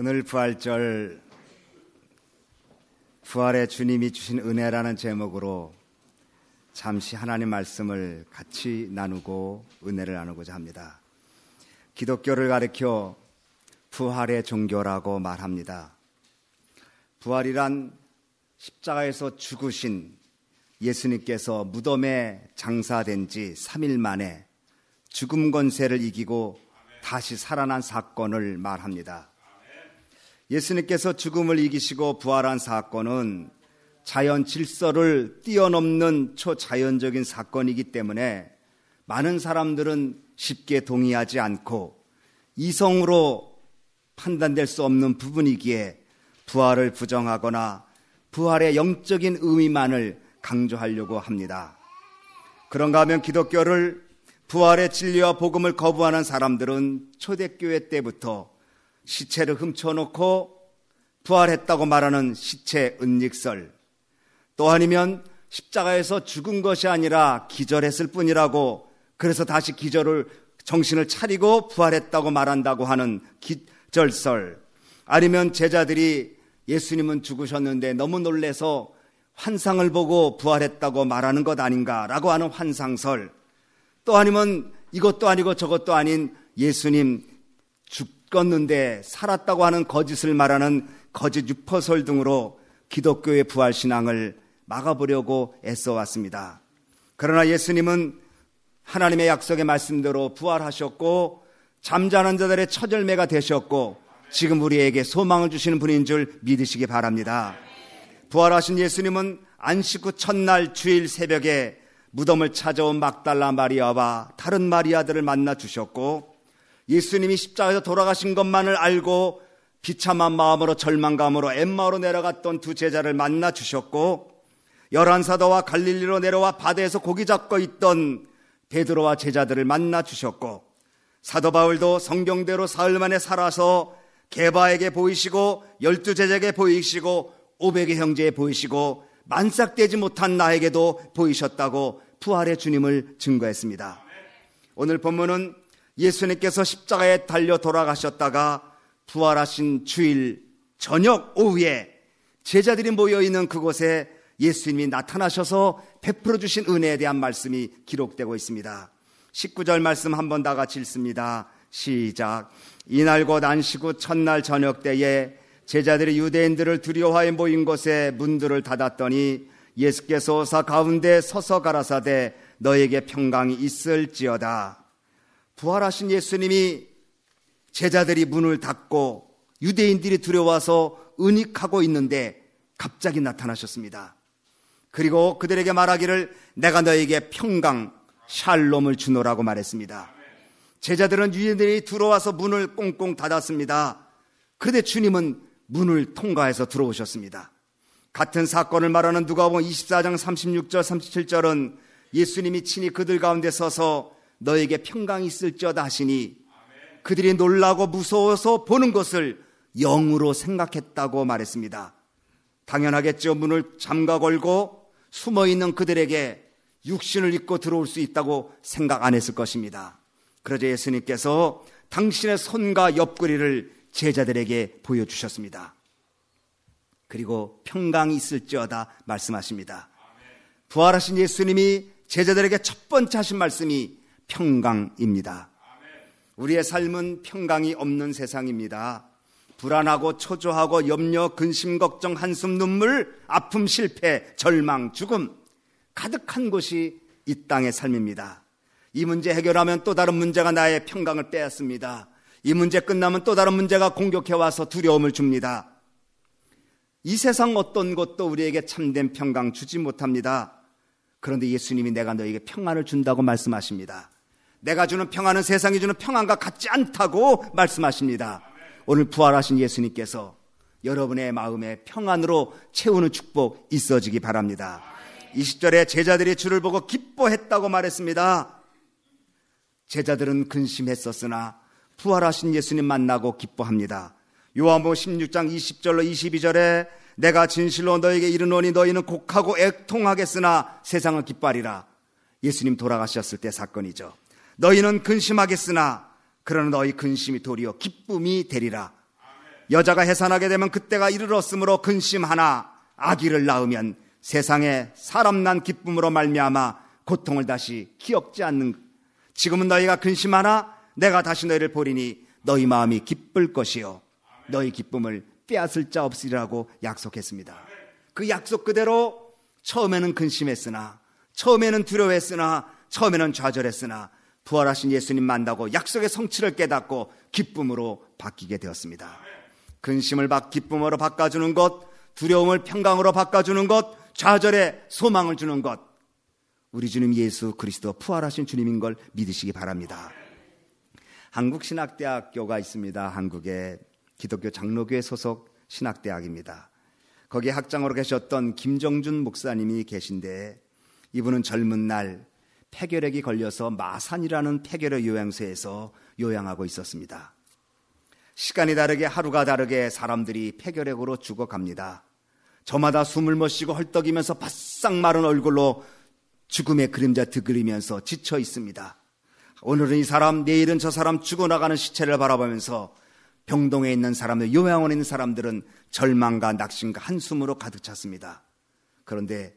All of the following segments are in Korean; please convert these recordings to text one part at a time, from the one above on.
오늘 부활절 부활의 주님이 주신 은혜라는 제목으로 잠시 하나님 말씀을 같이 나누고 은혜를 나누고자 합니다. 기독교를 가리켜 부활의 종교라고 말합니다. 부활이란 십자가에서 죽으신 예수님께서 무덤에 장사된 지 3일 만에 죽음 권세를 이기고 다시 살아난 사건을 말합니다. 예수님께서 죽음을 이기시고 부활한 사건은 자연 질서를 뛰어넘는 초자연적인 사건이기 때문에 많은 사람들은 쉽게 동의하지 않고 이성으로 판단될 수 없는 부분이기에 부활을 부정하거나 부활의 영적인 의미만을 강조하려고 합니다. 그런가 하면 기독교를 부활의 진리와 복음을 거부하는 사람들은 초대교회 때부터 시체를 훔쳐놓고 부활했다고 말하는 시체 은닉설, 또 아니면 십자가에서 죽은 것이 아니라 기절했을 뿐이라고 그래서 다시 기절을 정신을 차리고 부활했다고 말한다고 하는 기절설, 아니면 제자들이 예수님은 죽으셨는데 너무 놀래서 환상을 보고 부활했다고 말하는 것 아닌가라고 하는 환상설, 또 아니면 이것도 아니고 저것도 아닌 예수님 죽 죽었는데 살았다고 하는 거짓을 말하는 거짓 유퍼설 등으로 기독교의 부활신앙을 막아보려고 애써왔습니다. 그러나 예수님은 하나님의 약속의 말씀대로 부활하셨고 잠자는 자들의 처절매가 되셨고 지금 우리에게 소망을 주시는 분인 줄 믿으시기 바랍니다. 부활하신 예수님은 안식 후 첫날 주일 새벽에 무덤을 찾아온 막달라 마리아와 다른 마리아들을 만나 주셨고 예수님이 십자가에서 돌아가신 것만을 알고 비참한 마음으로 절망감으로 엠마오로 내려갔던 두 제자를 만나 주셨고 열한사도와 갈릴리로 내려와 바다에서 고기 잡고 있던 베드로와 제자들을 만나 주셨고 사도 바울도 성경대로 사흘 만에 살아서 개바에게 보이시고 열두 제자에게 보이시고 오백의 형제에 보이시고 만삭되지 못한 나에게도 보이셨다고 부활의 주님을 증거했습니다. 오늘 본문은 예수님께서 십자가에 달려 돌아가셨다가 부활하신 주일 저녁 오후에 제자들이 모여 있는 그곳에 예수님이 나타나셔서 베풀어 주신 은혜에 대한 말씀이 기록되고 있습니다. 19절 말씀 한번 다 같이 읽습니다. 시작. 이날 곧 안식 후 첫날 저녁 때에 제자들이 유대인들을 두려워해여 모인 곳에 문들을 닫았더니 예수께서 오사 가운데 서서 가라사대 너에게 평강이 있을지어다. 부활하신 예수님이 제자들이 문을 닫고 유대인들이 두려워서 은익하고 있는데 갑자기 나타나셨습니다. 그리고 그들에게 말하기를 내가 너에게 평강, 샬롬을 주노라고 말했습니다. 제자들은 유대인들이 들어와서 문을 꽁꽁 닫았습니다. 그런데 주님은 문을 통과해서 들어오셨습니다. 같은 사건을 말하는 누가복음 24장 36절 37절은 예수님이 친히 그들 가운데 서서 너에게 평강이 있을지어다 하시니 그들이 놀라고 무서워서 보는 것을 영으로 생각했다고 말했습니다. 당연하겠죠. 문을 잠가 걸고 숨어 있는 그들에게 육신을 입고 들어올 수 있다고 생각 안 했을 것입니다. 그러자 예수님께서 당신의 손과 옆구리를 제자들에게 보여주셨습니다. 그리고 평강이 있을지어다 말씀하십니다. 부활하신 예수님이 제자들에게 첫 번째 하신 말씀이 평강입니다. 우리의 삶은 평강이 없는 세상입니다. 불안하고 초조하고 염려, 근심, 걱정, 한숨, 눈물, 아픔, 실패, 절망, 죽음 가득한 곳이 이 땅의 삶입니다. 이 문제 해결하면 또 다른 문제가 나의 평강을 빼앗습니다. 이 문제 끝나면 또 다른 문제가 공격해 와서 두려움을 줍니다. 이 세상 어떤 것도 우리에게 참된 평강 주지 못합니다. 그런데 예수님이 내가 너에게 평안을 준다고 말씀하십니다. 내가 주는 평안은 세상이 주는 평안과 같지 않다고 말씀하십니다. 오늘 부활하신 예수님께서 여러분의 마음에 평안으로 채우는 축복 있어지기 바랍니다. 20절에 제자들이 주를 보고 기뻐했다고 말했습니다. 제자들은 근심했었으나 부활하신 예수님 만나고 기뻐합니다. 요한복음 16장 20절로 22절에 내가 진실로 너에게 이르노니 너희는 곡하고 애통하겠으나 세상은 기뻐하리라. 예수님 돌아가셨을 때 사건이죠. 너희는 근심하겠으나 그러나 너희 근심이 도리어 기쁨이 되리라. 여자가 해산하게 되면 그때가 이르렀으므로 근심하나 아기를 낳으면 세상에 사람 난 기쁨으로 말미암아 고통을 다시 기억지 않는 지금은 너희가 근심하나 내가 다시 너희를 보리니 너희 마음이 기쁠 것이요 너희 기쁨을 빼앗을 자 없으리라고 약속했습니다. 그 약속 그대로 처음에는 근심했으나 처음에는 두려워했으나 처음에는 좌절했으나 부활하신 예수님 만나고 약속의 성취를 깨닫고 기쁨으로 바뀌게 되었습니다. 근심을 기쁨으로 바꿔주는 것, 두려움을 평강으로 바꿔주는 것, 좌절에 소망을 주는 것, 우리 주님 예수 그리스도 부활하신 주님인 걸 믿으시기 바랍니다. 한국신학대학교가 있습니다. 한국의 기독교 장로교회 소속 신학대학입니다. 거기에 학장으로 계셨던 김정준 목사님이 계신데 이분은 젊은 날 폐결핵이 걸려서 마산이라는 폐결핵 요양소에서 요양하고 있었습니다. 시간이 다르게 하루가 다르게 사람들이 폐결핵으로 죽어갑니다. 저마다 숨을 못 쉬고 헐떡이면서 바싹 마른 얼굴로 죽음의 그림자 드그리면서 지쳐 있습니다. 오늘은 이 사람, 내일은 저 사람 죽어나가는 시체를 바라보면서 병동에 있는 사람들, 요양원에 있는 사람들은 절망과 낙심과 한숨으로 가득 찼습니다. 그런데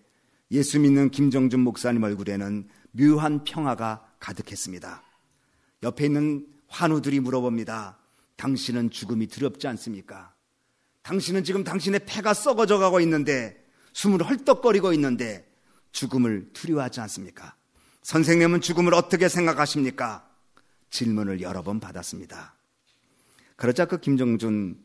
예수 믿는 김정준 목사님 얼굴에는 묘한 평화가 가득했습니다. 옆에 있는 환우들이 물어봅니다. 당신은 죽음이 두렵지 않습니까? 당신은 지금 당신의 폐가 썩어져 가고 있는데 숨을 헐떡거리고 있는데 죽음을 두려워하지 않습니까? 선생님은 죽음을 어떻게 생각하십니까? 질문을 여러 번 받았습니다. 그러자 그 김정준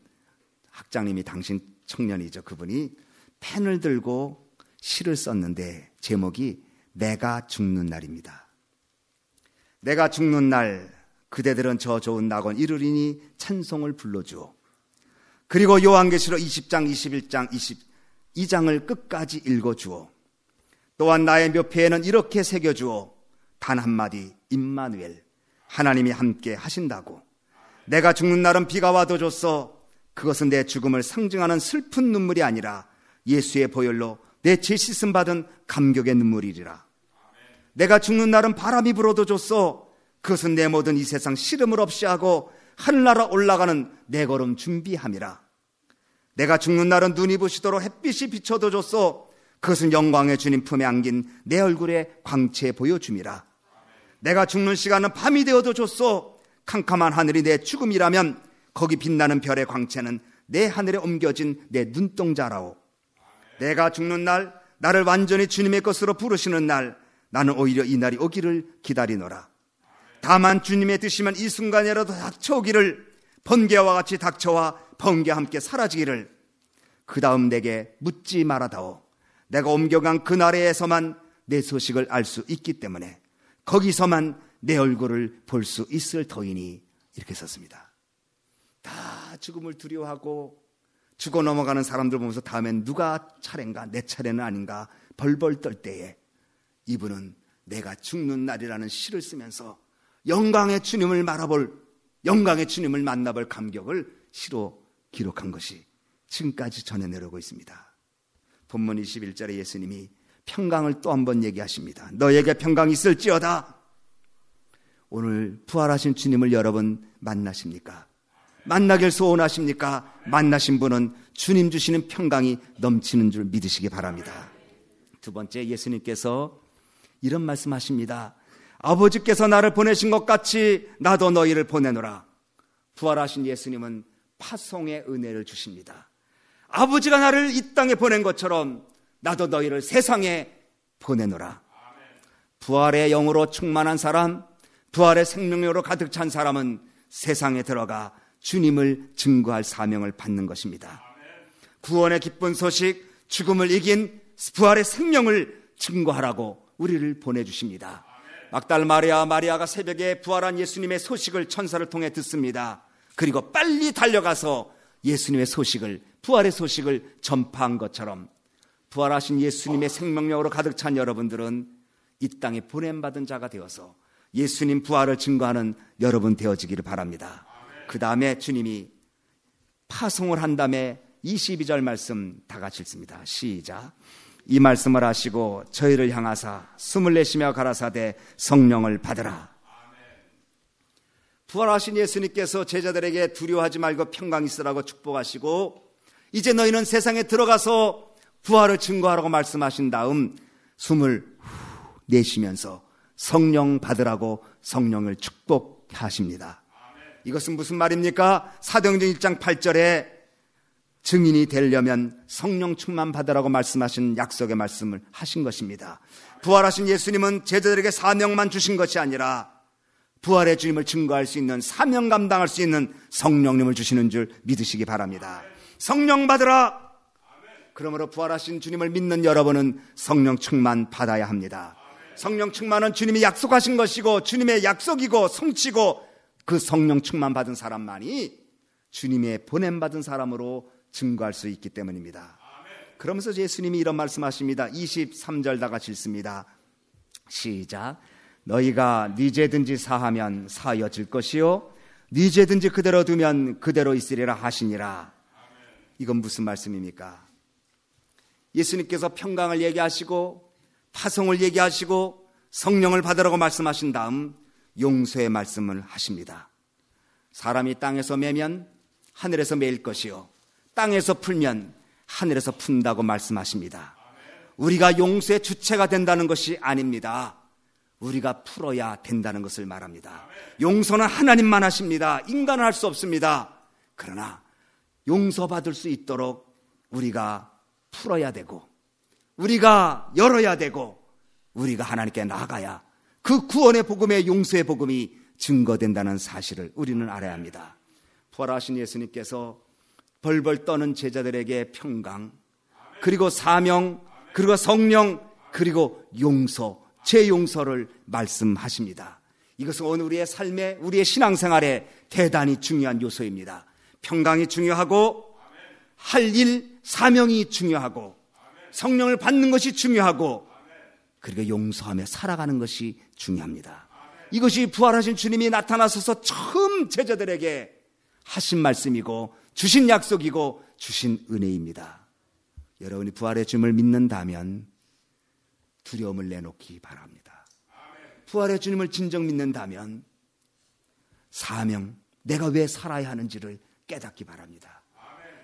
학장님이 당신 청년이죠. 그분이 펜을 들고 시를 썼는데 제목이 내가 죽는 날입니다. 내가 죽는 날 그대들은 저 좋은 낙원 이르리니 찬송을 불러주오. 그리고 요한계시록 20장, 21장, 22장을 끝까지 읽어주오. 또한 나의 묘패에는 이렇게 새겨주오. 단 한마디, 임마누엘. 하나님이 함께 하신다고. 내가 죽는 날은 비가 와도 줬어. 그것은 내 죽음을 상징하는 슬픈 눈물이 아니라 예수의 보혈로 내죄 씻음 받은 감격의 눈물이리라. 내가 죽는 날은 바람이 불어도 줬어. 그것은 내 모든 이 세상 시름을 없이 하고 하늘나라 올라가는 내 걸음 준비함이라. 내가 죽는 날은 눈이 부시도록 햇빛이 비춰도 줬어. 그것은 영광의 주님 품에 안긴 내얼굴에 광채 보여줌이라. 내가 죽는 시간은 밤이 되어도 줬어. 캄캄한 하늘이 내 죽음이라면 거기 빛나는 별의 광채는 내 하늘에 옮겨진 내 눈동자라오. 내가 죽는 날, 나를 완전히 주님의 것으로 부르시는 날, 나는 오히려 이 날이 오기를 기다리노라. 다만 주님의 뜻이면 이 순간이라도 닥쳐오기를 번개와 같이 닥쳐와 번개 함께 사라지기를 그 다음 내게 묻지 말아다오. 내가 옮겨간 그 나라에서만 내 소식을 알 수 있기 때문에 거기서만 내 얼굴을 볼 수 있을 터이니 이렇게 썼습니다. 다 죽음을 두려워하고 죽어 넘어가는 사람들 보면서 다음엔 누가 차례인가 내 차례는 아닌가 벌벌 떨 때에 이분은 내가 죽는 날이라는 시를 쓰면서 영광의 주님을 말아볼, 영광의 주님을 만나볼 감격을 시로 기록한 것이 지금까지 전해 내려오고 있습니다. 본문 21절에 예수님이 평강을 또 한 번 얘기하십니다. 너에게 평강이 있을지어다. 오늘 부활하신 주님을 여러분 만나십니까? 만나길 소원하십니까? 만나신 분은 주님 주시는 평강이 넘치는 줄 믿으시기 바랍니다. 두 번째 예수님께서 이런 말씀하십니다. 아버지께서 나를 보내신 것 같이 나도 너희를 보내노라. 부활하신 예수님은 파송의 은혜를 주십니다. 아버지가 나를 이 땅에 보낸 것처럼 나도 너희를 세상에 보내노라. 부활의 영으로 충만한 사람, 부활의 생명력으로 가득 찬 사람은 세상에 들어가 주님을 증거할 사명을 받는 것입니다. 구원의 기쁜 소식, 죽음을 이긴 부활의 생명을 증거하라고 우리를 보내주십니다. 막달 마리아, 마리아가 새벽에 부활한 예수님의 소식을 천사를 통해 듣습니다. 그리고 빨리 달려가서 예수님의 소식을, 부활의 소식을 전파한 것처럼 부활하신 예수님의 생명력으로 가득 찬 여러분들은 이 땅에 보냄받은 자가 되어서 예수님 부활을 증거하는 여러분 되어지기를 바랍니다. 그 다음에 주님이 파송을 한 다음에 22절 말씀 다 같이 읽습니다. 시작. 이 말씀을 하시고 저희를 향하사 숨을 내쉬며 가라사대 성령을 받으라. 부활하신 예수님께서 제자들에게 두려워하지 말고 평강 있으라고 축복하시고 이제 너희는 세상에 들어가서 부활을 증거하라고 말씀하신 다음 숨을 내쉬면서 성령 받으라고 성령을 축복하십니다. 이것은 무슨 말입니까? 사도행전 1장 8절에 증인이 되려면 성령 충만 받으라고 말씀하신 약속의 말씀을 하신 것입니다. 부활하신 예수님은 제자들에게 사명만 주신 것이 아니라 부활의 주님을 증거할 수 있는 사명 감당할 수 있는 성령님을 주시는 줄 믿으시기 바랍니다. 성령 받으라. 그러므로 부활하신 주님을 믿는 여러분은 성령 충만 받아야 합니다. 성령 충만은 주님이 약속하신 것이고 주님의 약속이고 성취고 그 성령 충만 받은 사람만이 주님의 보냄 받은 사람으로 증거할 수 있기 때문입니다. 그러면서 예수님이 이런 말씀하십니다. 23절 다 같이 읽습니다. 시작. 너희가 니 죄든지 사하면 사여질 것이요 니 죄든지 그대로 두면 그대로 있으리라 하시니라. 이건 무슨 말씀입니까? 예수님께서 평강을 얘기하시고 파송을 얘기하시고 성령을 받으라고 말씀하신 다음 용서의 말씀을 하십니다. 사람이 땅에서 매면 하늘에서 매일 것이요 땅에서 풀면 하늘에서 푼다고 말씀하십니다. 우리가 용서의 주체가 된다는 것이 아닙니다. 우리가 풀어야 된다는 것을 말합니다. 용서는 하나님만 하십니다. 인간은 할 수 없습니다. 그러나 용서받을 수 있도록 우리가 풀어야 되고, 우리가 열어야 되고, 우리가 하나님께 나아가야 그 구원의 복음의 용서의 복음이 증거된다는 사실을 우리는 알아야 합니다. 부활하신 예수님께서 벌벌 떠는 제자들에게 평강, 그리고 사명, 그리고 성령, 그리고 용서, 제 용서를 말씀하십니다. 이것은 오늘 우리의 삶에, 우리의 신앙생활에 대단히 중요한 요소입니다. 평강이 중요하고, 할 일, 사명이 중요하고, 성령을 받는 것이 중요하고, 그리고 용서하며 살아가는 것이 중요합니다. 이것이 부활하신 주님이 나타나셔서 처음 제자들에게 하신 말씀이고, 주신 약속이고 주신 은혜입니다. 여러분이 부활의 주님을 믿는다면 두려움을 내놓기 바랍니다. 부활의 주님을 진정 믿는다면 사명, 내가 왜 살아야 하는지를 깨닫기 바랍니다.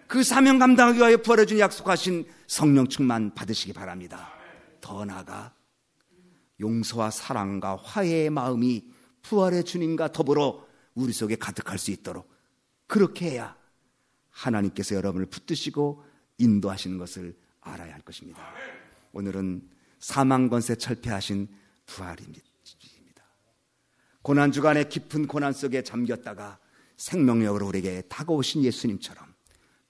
그 사명 감당하기 위하여 부활의 주님 약속하신 성령 충만 받으시기 바랍니다. 더 나아가 용서와 사랑과 화해의 마음이 부활의 주님과 더불어 우리 속에 가득할 수 있도록 그렇게 해야 하나님께서 여러분을 붙드시고 인도하시는 것을 알아야 할 것입니다. 오늘은 사망 권세 철폐하신 부활입니다. 고난 주간의 깊은 고난 속에 잠겼다가 생명력으로 우리에게 다가오신 예수님처럼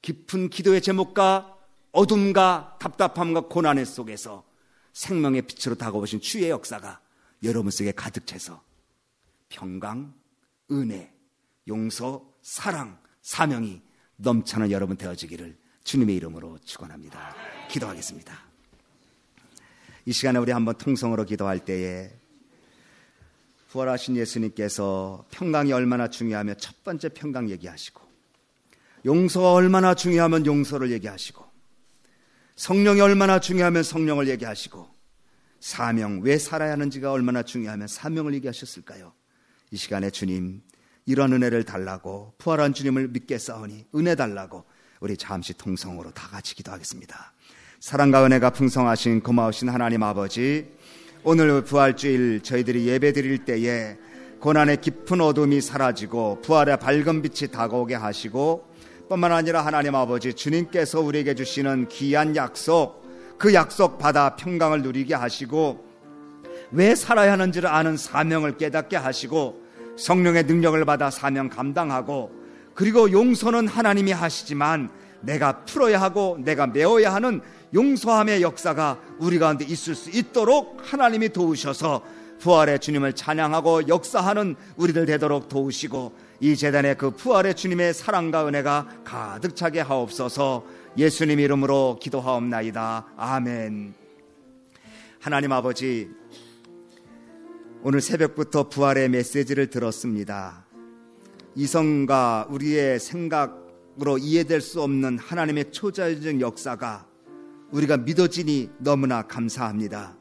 깊은 기도의 제목과 어둠과 답답함과 고난의 속에서 생명의 빛으로 다가오신 주의 역사가 여러분 속에 가득 채서 평강, 은혜, 용서, 사랑, 사명이 넘치는 여러분 되어지기를 주님의 이름으로 축원합니다. 기도하겠습니다. 이 시간에 우리 한번 통성으로 기도할 때에 부활하신 예수님께서 평강이 얼마나 중요하며 첫 번째 평강 얘기하시고 용서가 얼마나 중요하면 용서를 얘기하시고 성령이 얼마나 중요하면 성령을 얘기하시고 사명 왜 살아야 하는지가 얼마나 중요하면 사명을 얘기하셨을까요? 이 시간에 주님 이런 은혜를 달라고 부활한 주님을 믿게사오니 은혜 달라고 우리 잠시 통성으로 다 같이 기도하겠습니다. 사랑과 은혜가 풍성하신 고마우신 하나님 아버지 오늘 부활주일 저희들이 예배드릴 때에 고난의 깊은 어둠이 사라지고 부활의 밝은 빛이 다가오게 하시고 뿐만 아니라 하나님 아버지 주님께서 우리에게 주시는 귀한 약속 그 약속 받아 평강을 누리게 하시고 왜 살아야 하는지를 아는 사명을 깨닫게 하시고 성령의 능력을 받아 사명 감당하고 그리고 용서는 하나님이 하시지만 내가 풀어야 하고 내가 메워야 하는 용서함의 역사가 우리 가운데 있을 수 있도록 하나님이 도우셔서 부활의 주님을 찬양하고 역사하는 우리들 되도록 도우시고 이 재단에 그 부활의 주님의 사랑과 은혜가 가득 차게 하옵소서 예수님 이름으로 기도하옵나이다. 아멘. 하나님 아버지 오늘 새벽부터 부활의 메시지를 들었습니다. 이성과 우리의 생각으로 이해될 수 없는 하나님의 초자연적 역사가 우리가 믿어지니 너무나 감사합니다.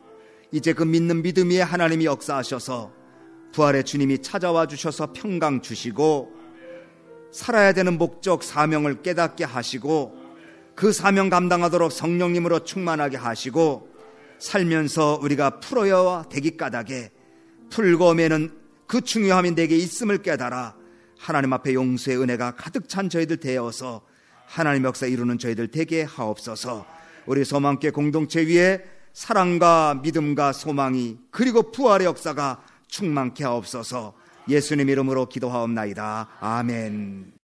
이제 그 믿는 믿음 위에 하나님이 역사하셔서 부활의 주님이 찾아와 주셔서 평강 주시고 살아야 되는 목적 사명을 깨닫게 하시고 그 사명 감당하도록 성령님으로 충만하게 하시고 살면서 우리가 풀어야 되기 까닭에 풀검에는그 중요함이 내게 있음을 깨달아 하나님 앞에 용서의 은혜가 가득 찬 저희들 되어서 하나님 역사 이루는 저희들 되게 하옵소서 우리 소망께 공동체 위에 사랑과 믿음과 소망이 그리고 부활의 역사가 충만케 하옵소서 예수님 이름으로 기도하옵나이다. 아멘.